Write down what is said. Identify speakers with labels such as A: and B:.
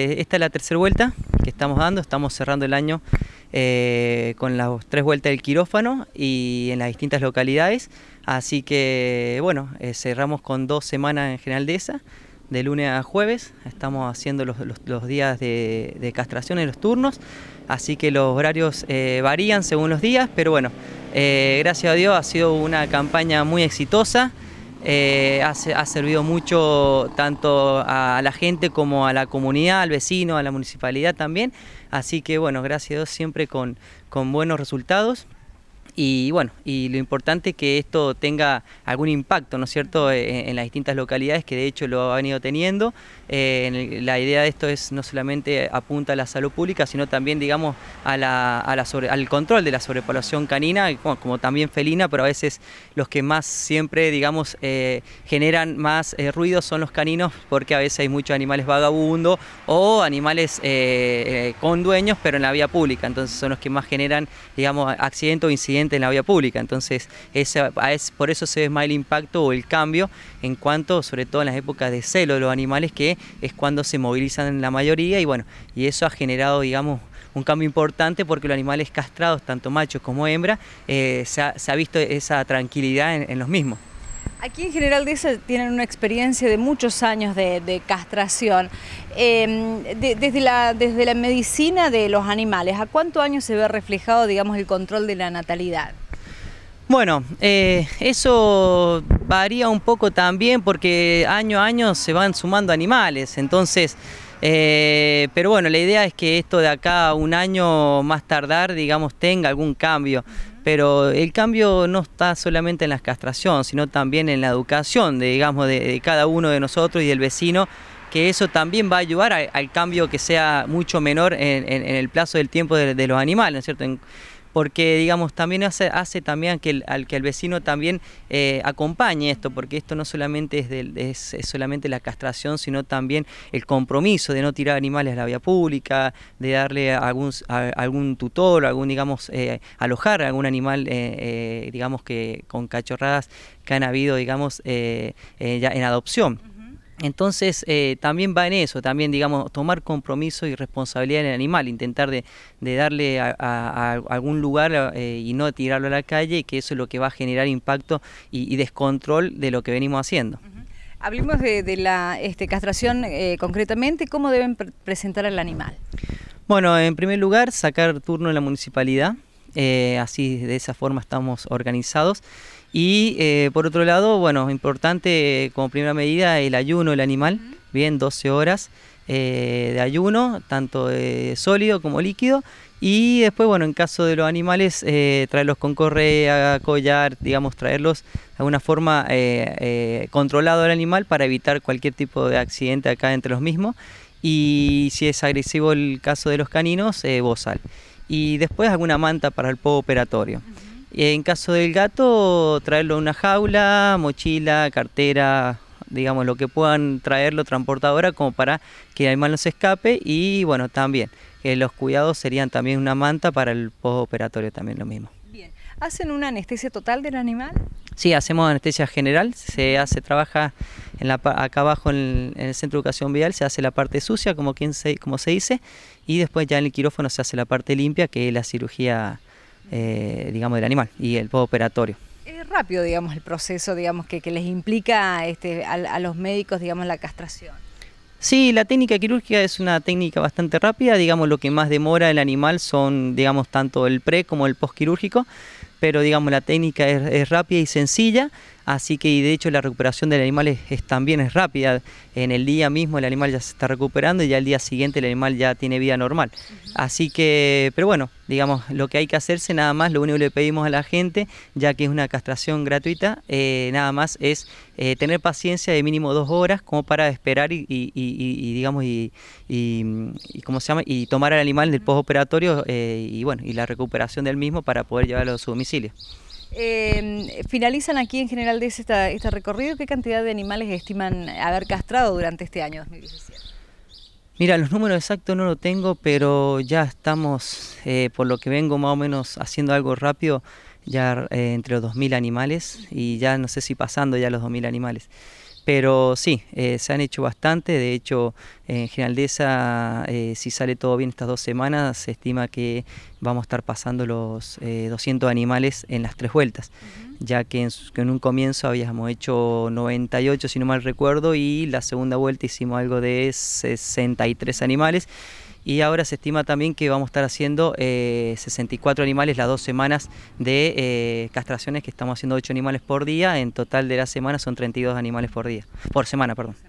A: Eh, esta es la tercera vuelta que estamos dando, estamos cerrando el año eh, con las tres vueltas del quirófano y en las distintas localidades, así que bueno, eh, cerramos con dos semanas en general de esa, de lunes a jueves, estamos haciendo los, días de, castración en los turnos, así que los horarios varían según los días, pero bueno, gracias a Dios ha sido una campaña muy exitosa. Eh, ha, servido mucho tanto a, la gente como a la comunidad, al vecino, a la municipalidad también. Así que bueno, gracias Dios siempre con, con buenos resultados y bueno, y lo importante es que esto tenga algún impacto, ¿no es cierto?, eh, en, las distintas localidades, que de hecho lo ha venido teniendo. Eh, la idea de esto es no solamente apunta a la salud pública, sino también, digamos, a la, al control de la sobrepoblación canina, como también felina, pero a veces los que más siempre, digamos, eh, generan más ruido son los caninos, porque a veces hay muchos animales vagabundos o animales con dueños, pero en la vía pública, entonces son los que más generan, digamos, accidentes o incidentes en la vía pública. Entonces, es, por eso se ve más el impacto o el cambio en cuanto, sobre todo en las épocas de celo de los animales, que es cuando se movilizan la mayoría y bueno, y eso ha generado, digamos, un cambio importante porque los animales castrados, tanto machos como hembras, eh, se, ha, visto esa tranquilidad en los mismos.
B: Aquí en General dice tienen una experiencia de muchos años de, castración. Em, desde, la, desde la medicina de los animales, ¿a cuántos años se ve reflejado, digamos, el control de la natalidad?
A: Bueno, eh, eso varía un poco también porque año a año se van sumando animales, entonces, eh, pero bueno, la idea es que esto de acá un año más tardar, digamos, tenga algún cambio pero el cambio no está solamente en las castraciones, sino también en la educación, de, digamos, de, cada uno de nosotros y del vecino, que eso también va a ayudar al cambio que sea mucho menor en, el plazo del tiempo de, los animales, ¿no es cierto? porque digamos también hace, también que el, al que el vecino también eh, acompañe esto, porque esto no solamente es, del, solamente la castración, sino también el compromiso de no tirar animales a la vía pública, de darle algún, algún tutor, algún digamos eh, alojar a algún animal, eh, digamos que con cachorradas que han habido digamos ya en adopción. Entonces eh, también va en eso, también digamos tomar compromiso y responsabilidad en el animal, intentar de, darle a, algún lugar eh, y no tirarlo a la calle, que eso es lo que va a generar impacto y, descontrol de lo que venimos haciendo.
B: Hablemos de, la este, castración eh, concretamente, ¿cómo deben presentar al animal?
A: Bueno, en primer lugar, sacar turno en la municipalidad, así de esa forma estamos organizados. Y eh, por otro lado, bueno, importante eh, como primera medida el ayuno del animal, bien, 12 horas eh, de ayuno, tanto de sólido como líquido. Y después, bueno, en caso de los animales, traerlos con correa, collar, digamos, traerlos de alguna forma controlado al animal para evitar cualquier tipo de accidente acá entre los mismos. Y si es agresivo el caso de los caninos, bozal. Y después alguna manta para el postoperatorio. operatorio. En caso del gato, traerlo una jaula, mochila, cartera, digamos lo que puedan traerlo transportadora como para que el animal no se escape y bueno, también eh, los cuidados serían también una manta para el postoperatorio también lo mismo. Bien,
B: ¿hacen una anestesia total del animal?
A: Sí, hacemos anestesia general, se hace, trabaja en la, acá abajo en el, Centro de Educación Vial, se hace la parte sucia, como, quien se, como se dice, y después ya en el quirófano se hace la parte limpia, que es la cirugía eh, digamos, del animal y el postoperatorio.
B: Es rápido, digamos, el proceso, digamos, que, que les implica este, a, los médicos, digamos, la castración.
A: Sí, la técnica quirúrgica es una técnica bastante rápida, digamos lo que más demora el animal son, digamos, tanto el pre como el postquirúrgico, pero digamos la técnica es, es rápida y sencilla, así que y de hecho la recuperación del animal es, también es rápida. En el día mismo el animal ya se está recuperando y ya el día siguiente el animal ya tiene vida normal. Así que, pero bueno, digamos, lo que hay que hacerse nada más, lo único que le pedimos a la gente, ya que es una castración gratuita, eh, nada más es eh, tener paciencia de mínimo dos horas como para esperar y, digamos, y, ¿cómo se llama? Y tomar al animal del postoperatorio eh, y bueno, y la recuperación del mismo para poder llevarlo a su domicilio.
B: Em, finalizan aquí en General de este recorrido. ¿Qué cantidad de animales estiman haber castrado durante este año 2017?
A: Mira, los números exactos no lo tengo, pero ya estamos, eh, por lo que vengo más o menos haciendo algo rápido, ya eh, entre los 2.000 animales y ya no sé si pasando ya los 2.000 animales. Pero sí, eh, se han hecho bastante, de hecho en de eh, si sale todo bien estas dos semanas, se estima que vamos a estar pasando los 200 eh, animales en las tres vueltas, ya que en, que en, un comienzo habíamos hecho 98, si no mal recuerdo, y la segunda vuelta hicimos algo de 63 animales y ahora se estima también que vamos a estar haciendo 64 eh, animales las dos semanas de eh, castraciones que estamos haciendo 8 animales por día, en total de la semana son 32 animales por día, por semana, perdón.